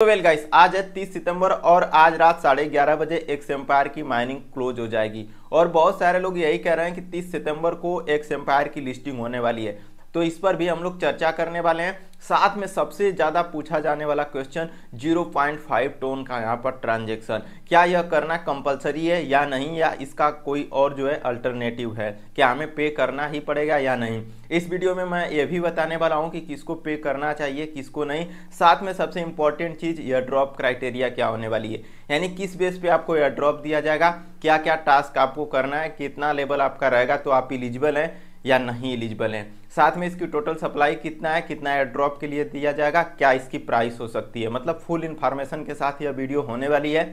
तो well guys आज है 30 सितंबर और आज रात साढ़े ग्यारह बजे एक्स एम्पायर की माइनिंग क्लोज हो जाएगी और बहुत सारे लोग यही कह रहे हैं कि 30 सितंबर को एक्स एम्पायर की लिस्टिंग होने वाली है तो इस पर भी हम लोग चर्चा करने वाले हैं साथ में सबसे ज़्यादा पूछा जाने वाला क्वेश्चन 0.5 टोन का यहाँ पर ट्रांजेक्शन क्या यह करना कंपलसरी है या नहीं या इसका कोई और जो है अल्टरनेटिव है क्या हमें पे करना ही पड़ेगा या नहीं इस वीडियो में मैं ये भी बताने वाला हूँ कि किसको पे करना चाहिए किसको नहीं साथ में सबसे इंपॉर्टेंट चीज़ एयर ड्रॉप क्राइटेरिया क्या होने वाली है यानी किस बेस पे आपको एयर ड्रॉप दिया जाएगा क्या क्या टास्क आपको करना है कितना लेवल आपका रहेगा तो आप इलिजिबल हैं या नहीं एलिजिबल हैं साथ में इसकी टोटल सप्लाई कितना है कितना एयर ड्रॉप के लिए दिया जाएगा क्या इसकी प्राइस हो सकती है मतलब फुल इन्फॉर्मेशन के साथ यह वीडियो होने वाली है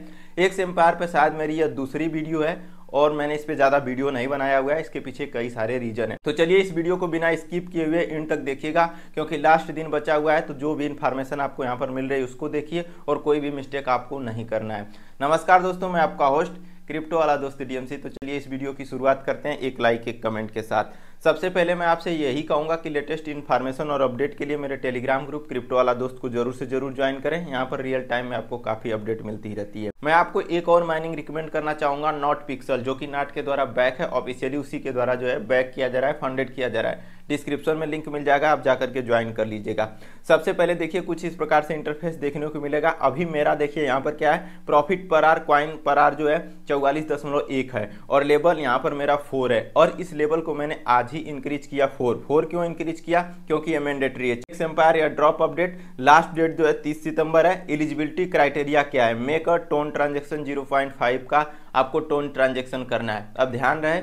एक एम्पायर पर शायद मेरी यह दूसरी वीडियो है और मैंने इस पर ज़्यादा वीडियो नहीं बनाया हुआ है इसके पीछे कई सारे रीजन है तो चलिए इस वीडियो को बिना स्किप किए हुए इन तक देखिएगा क्योंकि लास्ट दिन बचा हुआ है तो जो भी इन्फॉर्मेशन आपको यहाँ पर मिल रही है उसको देखिए और कोई भी मिस्टेक आपको नहीं करना है नमस्कार दोस्तों मैं आपका होस्ट क्रिप्टो वाला दोस्त डीएमसी तो चलिए इस वीडियो की शुरुआत करते हैं एक लाइक एक कमेंट के साथ सबसे पहले मैं आपसे यही कहूंगा कि लेटेस्ट इन्फॉर्मेशन और अपडेट के लिए मेरे टेलीग्राम ग्रुप क्रिप्टो वाला दोस्त को जरूर से जरूर ज्वाइन करें यहाँ पर रियल टाइम में आपको काफी अपडेट मिलती रहती है मैं आपको एक और माइनिंग रिकमेंड करना चाहूंगा नॉट पिक्सल जो कि नाट के द्वारा बैक है ऑफिशियली उसी के द्वारा जो है बैक किया जा रहा है फंडेड किया जा रहा है डिस्क्रिप्शन में लिंक मिल जाएगा आप जाकर के ज्वाइन कर लीजिएगा सबसे पहले देखिए कुछ इस प्रकार से इंटरफेस देखने को मिलेगा अभी मेरा देखिए यहाँ पर क्या है प्रॉफिट पर आर क्वाइन पर आर जो है चौवालीस दशमलव एक है और लेवल यहाँ पर मेरा फोर है और इस लेवल को मैंने आज ही इंक्रीज किया फोर फोर क्यों इंक्रीज किया क्योंकि ये मैंडेटरी है चेक्स एम्पायर या ड्रॉप अपडेट लास्ट डेट जो है तीस सितंबर है एलिजिबिलिटी क्राइटेरिया क्या है make a TON transaction zero point five का आपको टोन ट्रांजेक्शन करना है अब ध्यान रहे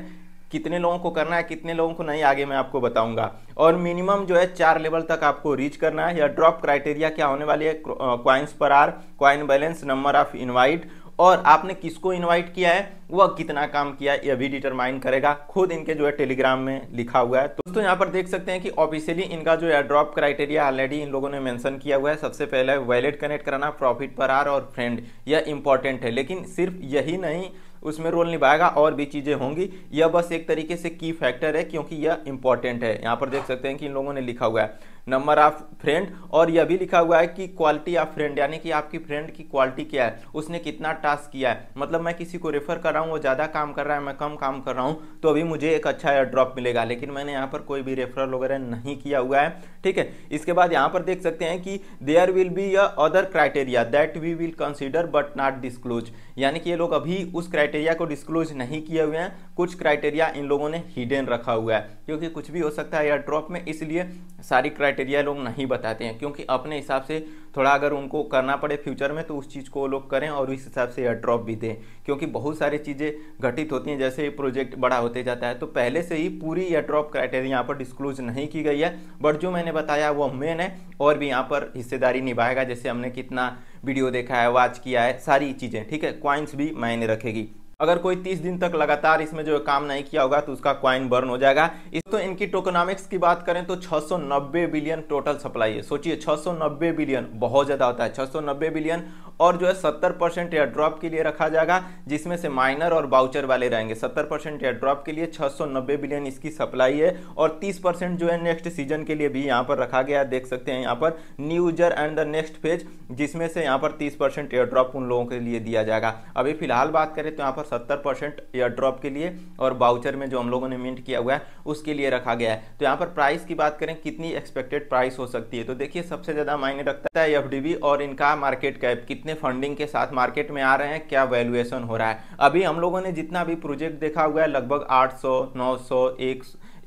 कितने लोगों को करना है कितने लोगों को नहीं आगे मैं आपको बताऊंगा और मिनिमम जो है चार लेवल तक आपको रीच करना है या ड्रॉप क्राइटेरिया क्या होने वाली है coins per hour coin balance number of invite और आपने किसको इनवाइट किया है वह कितना काम किया यह भी डिटरमाइन करेगा खुद इनके जो है टेलीग्राम में लिखा हुआ है तो दोस्तों यहाँ पर देख सकते हैं कि ऑफिशियली इनका जो है ड्रॉप क्राइटेरिया ऑलरेडी इन लोगों ने मेंशन किया हुआ है सबसे पहले वैलेट कनेक्ट कराना प्रॉफिट पर आर और फ्रेंड यह इंपॉर्टेंट है लेकिन सिर्फ यही नहीं उसमें रोल निभाएगा और भी चीज़ें होंगी यह बस एक तरीके से की फैक्टर है क्योंकि यह इंपॉर्टेंट है यहाँ पर देख सकते हैं कि इन लोगों ने लिखा हुआ है नंबर ऑफ फ्रेंड और यह भी लिखा हुआ है कि क्वालिटी ऑफ फ्रेंड यानी कि आपकी फ्रेंड की क्वालिटी क्या है उसने कितना टास्क किया है मतलब मैं किसी को रेफर कर रहा हूँ वो ज़्यादा काम कर रहा है मैं कम काम कर रहा हूँ तो अभी मुझे एक अच्छा एयर ड्रॉप मिलेगा लेकिन मैंने यहाँ पर कोई भी रेफरल वगैरह नहीं किया हुआ है ठीक है इसके बाद यहाँ पर देख सकते हैं कि there will be a other criteria that we will consider but not disclose यानी कि ये लोग अभी उस क्राइटेरिया को डिस्क्लोज नहीं किए हुए हैं कुछ क्राइटेरिया इन लोगों ने हिडन रखा हुआ है क्योंकि कुछ भी हो सकता है एयर ड्रॉप में इसलिए सारी क्राइटेरिया क्राइटेरिया लोग नहीं बताते हैं क्योंकि अपने हिसाब से थोड़ा अगर उनको करना पड़े फ्यूचर में तो उस चीज़ को लोग करें और उस हिसाब से एयर ड्रॉप भी दें क्योंकि बहुत सारी चीज़ें घटित होती हैं जैसे प्रोजेक्ट बड़ा होते जाता है तो पहले से ही पूरी एयर ड्रॉप क्राइटेरिया यहाँ पर डिस्क्लोज नहीं की गई है बट जो मैंने बताया वो मेन है और भी यहाँ पर हिस्सेदारी निभाएगा जैसे हमने कितना वीडियो देखा है वॉच किया है सारी चीज़ें ठीक है क्वाइंस भी मायने रखेगी अगर कोई 30 दिन तक लगातार इसमें जो काम नहीं किया होगा तो उसका क्वाइन बर्न हो जाएगा इस तो इनकी टोकोनॉमिक्स की बात करें तो 690 बिलियन टोटल सप्लाई है सोचिए 690 बिलियन बहुत ज़्यादा होता है 690 बिलियन और जो है 70 परसेंट एयर ड्रॉप के लिए रखा जाएगा जिसमें से माइनर और बाउचर वाले रहेंगे 70 परसेंट एयर ड्रॉप के लिए 690 बिलियन इसकी सप्लाई है और 30 परसेंट जो है नेक्स्ट सीजन के लिए भी यहाँ पर रखा गया है देख सकते हैं यहाँ पर new user and the next phase जिसमें से यहाँ पर तीस परसेंट एयर ड्रॉप उन लोगों के लिए दिया जाएगा अभी फिलहाल बात करें तो यहाँ पर लगभग सत्तर परसेंट एयर ड्रॉप के लिए और बाउचर में जो हम लोगों ने मिंट किया हुआ है उसके लिए रखा गया है तो यहाँ पर प्राइस की बात करें कितनी एक्सपेक्टेड प्राइस हो सकती है तो देखिए सबसे ज़्यादा मायने रखता है एफ और इनका मार्केट कैप कितने फंडिंग के साथ मार्केट में आ रहे हैं क्या वैल्यूएशन हो रहा है अभी हम लोगों ने जितना भी प्रोजेक्ट देखा हुआ है लगभग आठ सौ नौ सौ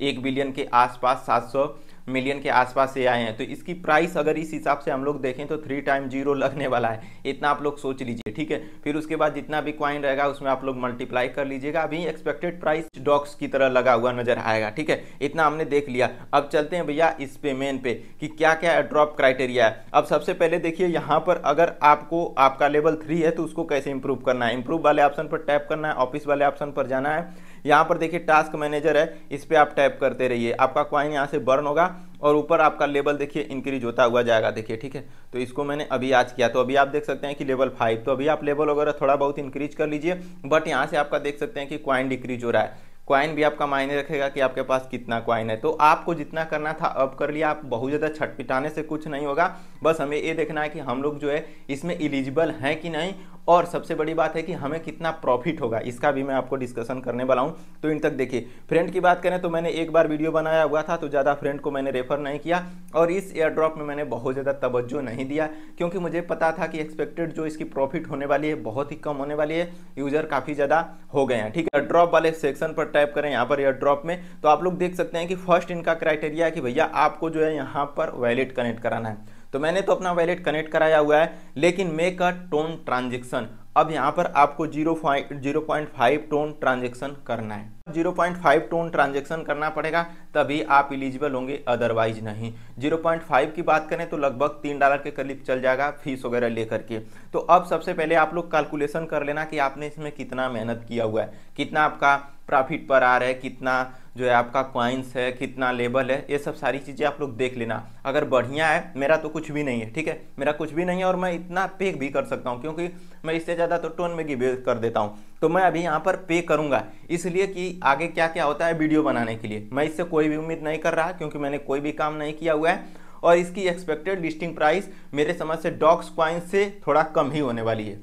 एक बिलियन के आसपास सात सौ मिलियन के आसपास से आए हैं तो इसकी प्राइस अगर इस हिसाब से हम लोग देखें तो थ्री टाइम जीरो लगने वाला है इतना आप लोग सोच लीजिए ठीक है फिर उसके बाद जितना भी क्वाइन रहेगा उसमें आप लोग मल्टीप्लाई कर लीजिएगा अभी एक्सपेक्टेड प्राइस डॉक्स की तरह लगा हुआ नजर आएगा ठीक है इतना हमने देख लिया अब चलते हैं भैया इस पे मेन पे कि क्या क्या ड्रॉप क्राइटेरिया है अब सबसे पहले देखिए यहाँ पर अगर आपको आपका लेवल थ्री है तो उसको कैसे इंप्रूव करना है इंप्रूव वाले ऑप्शन पर टैप करना है ऑफिस वाले ऑप्शन पर जाना है यहाँ पर देखिए टास्क मैनेजर है इस पर आप टैप करते रहिए आपका क्वाइन यहाँ से बर्न होगा और ऊपर आपका लेवल देखिए इंक्रीज होता हुआ जाएगा देखिए ठीक है तो इसको मैंने अभी आज किया तो अभी आप देख सकते हैं कि लेवल फाइव तो अभी आप लेवल वगैरह थोड़ा बहुत इंक्रीज कर लीजिए बट यहाँ से आपका देख सकते हैं कि क्वाइन डिक्रीज हो रहा है क्वाइन भी आपका मायने रखेगा कि आपके पास कितना क्वाइन है तो आपको जितना करना था अब कर लिया आप बहुत ज़्यादा छटपिटाने से कुछ नहीं होगा बस हमें ये देखना है कि हम लोग जो है इसमें एलिजिबल हैं कि नहीं और सबसे बड़ी बात है कि हमें कितना प्रॉफिट होगा इसका भी मैं आपको डिस्कशन करने वाला हूँ तो इन तक देखिए फ्रेंड की बात करें तो मैंने एक बार वीडियो बनाया हुआ था तो ज़्यादा फ्रेंड को मैंने रेफर नहीं किया और इस एयर ड्रॉप में मैंने बहुत ज़्यादा तवज्जो नहीं दिया क्योंकि मुझे पता था कि एक्सपेक्टेड जो इसकी प्रॉफिट होने वाली है बहुत ही कम होने वाली है यूज़र काफ़ी ज़्यादा हो गए हैं ठीक है ड्रॉप वाले सेक्शन पर टाइप करें यहाँ पर एयर ड्रॉप में तो आप लोग देख सकते हैं कि फर्स्ट इनका क्राइटेरिया है कि भैया आपको जो है यहाँ पर वैलिड कनेक्ट कराना है तो मैंने तो अपना वैलेट कनेक्ट कराया हुआ है लेकिन मेक अ टोन ट्रांजेक्शन अब यहाँ पर आपको zero zero point five TON transaction करना है zero point five TON transaction करना पड़ेगा तभी आप इलिजिबल होंगे अदरवाइज नहीं जीरो पॉइंट फाइव की बात करें तो लगभग तीन डॉलर के करीब चल जाएगा फीस वगैरह लेकर के तो अब सबसे पहले आप लोग कैलकुलेशन कर लेना कि आपने इसमें कितना मेहनत किया हुआ है कितना आपका प्रॉफिट पर आ रहा है कितना जो है आपका क्वाइंस है कितना लेबल है ये सब सारी चीज़ें आप लोग देख लेना अगर बढ़िया है मेरा तो कुछ भी नहीं है ठीक है मेरा कुछ भी नहीं है और मैं इतना पेक भी कर सकता हूँ क्योंकि मैं इससे ज़्यादा तो टोन में गिव कर देता हूँ तो मैं अभी यहाँ पर पे करूँगा इसलिए कि आगे क्या क्या होता है वीडियो बनाने के लिए मैं इससे कोई भी उम्मीद नहीं कर रहा क्योंकि मैंने कोई भी काम नहीं किया हुआ है और इसकी एक्सपेक्टेड लिस्टिंग प्राइस मेरे समझ से डॉक्स क्वाइन से थोड़ा कम ही होने वाली है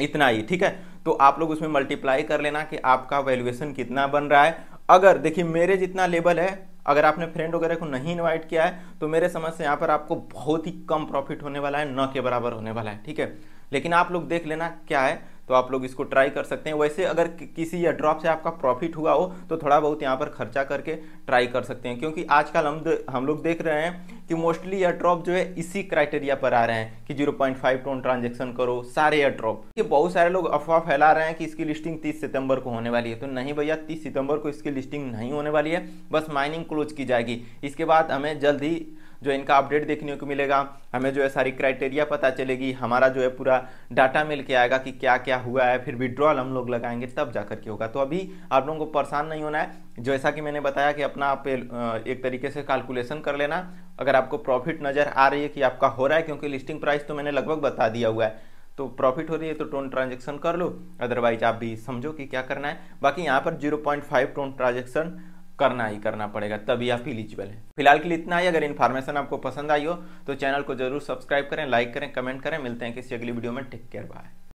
इतना ही ठीक है तो आप लोग उसमें मल्टीप्लाई कर लेना कि आपका वैल्यूएशन कितना बन रहा है अगर देखिए मेरे जितना लेवल है अगर आपने फ्रेंड वगैरह को नहीं इनवाइट किया है तो मेरे समझ से यहाँ पर आपको बहुत ही कम प्रॉफिट होने वाला है न के बराबर होने वाला है ठीक है लेकिन आप लोग देख लेना क्या है तो आप लोग इसको ट्राई कर सकते हैं वैसे अगर किसी या ड्रॉप से आपका प्रॉफिट हुआ हो तो थोड़ा बहुत यहाँ पर खर्चा करके ट्राई कर सकते हैं क्योंकि आजकल हम हम लोग देख रहे हैं कि मोस्टली एयरड्रॉप जो है इसी क्राइटेरिया पर आ रहे हैं कि 0.5 टोन ट्रांजेक्शन करो सारे एयरड्रॉप ये बहुत सारे लोग अफवाह फैला रहे हैं कि इसकी लिस्टिंग 30 सितंबर को होने वाली है तो नहीं भैया 30 सितंबर को इसकी लिस्टिंग नहीं होने वाली है बस माइनिंग क्लोज की जाएगी इसके बाद हमें जल्द ही जो इनका अपडेट देखने को मिलेगा हमें जो है सारी क्राइटेरिया पता चलेगी हमारा जो है पूरा डाटा मिल के आएगा कि क्या क्या हुआ है फिर विड्रॉल हम लोग लगाएंगे तब जा करके होगा तो अभी आप लोगों को परेशान नहीं होना है जैसा कि मैंने बताया कि अपना आप एक तरीके से कैलकुलेशन कर लेना अगर आपको प्रॉफिट नज़र आ रही है कि आपका हो रहा है क्योंकि लिस्टिंग प्राइस तो मैंने लगभग बता दिया हुआ है तो प्रॉफिट हो रही है तो टोन ट्रांजेक्शन कर लो अदरवाइज आप भी समझो कि क्या करना है बाकी यहाँ पर फाइव टोन ट्रांजेक्शन करना ही करना पड़ेगा तभी आप इलिजिबल हैं फिलहाल के लिए इतना ही अगर इन्फॉर्मेशन आपको पसंद आई हो तो चैनल को जरूर सब्सक्राइब करें लाइक करें कमेंट करें मिलते हैं किसी अगली वीडियो में टेक केयर बाय